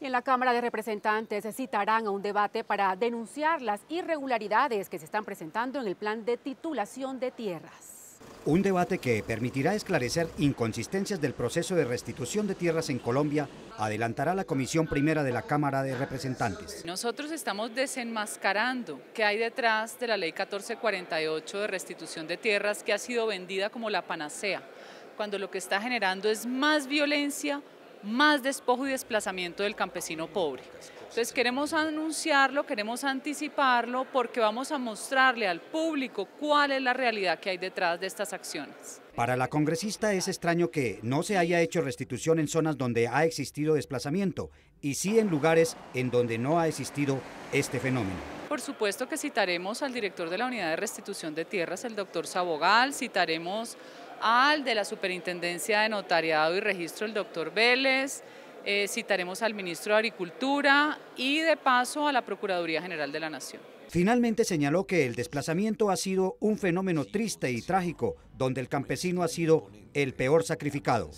en la Cámara de Representantes se citarán a un debate para denunciar las irregularidades que se están presentando en el plan de titulación de tierras. Un debate que permitirá esclarecer inconsistencias del proceso de restitución de tierras en Colombia, adelantará la Comisión Primera de la Cámara de Representantes. Nosotros estamos desenmascarando qué hay detrás de la Ley 1448 de restitución de tierras que ha sido vendida como la panacea, cuando lo que está generando es más violencia, más despojo y desplazamiento del campesino pobre. Entonces queremos anunciarlo, queremos anticiparlo porque vamos a mostrarle al público cuál es la realidad que hay detrás de estas acciones. Para la congresista es extraño que no se haya hecho restitución en zonas donde ha existido desplazamiento y sí en lugares en donde no ha existido este fenómeno. Por supuesto que citaremos al director de la Unidad de Restitución de Tierras, el doctor Sabogal, citaremos al de la Superintendencia de Notariado y Registro, el doctor Vélez, eh, citaremos al ministro de Agricultura y de paso a la Procuraduría General de la Nación. Finalmente señaló que el desplazamiento ha sido un fenómeno triste y trágico, donde el campesino ha sido el peor sacrificado.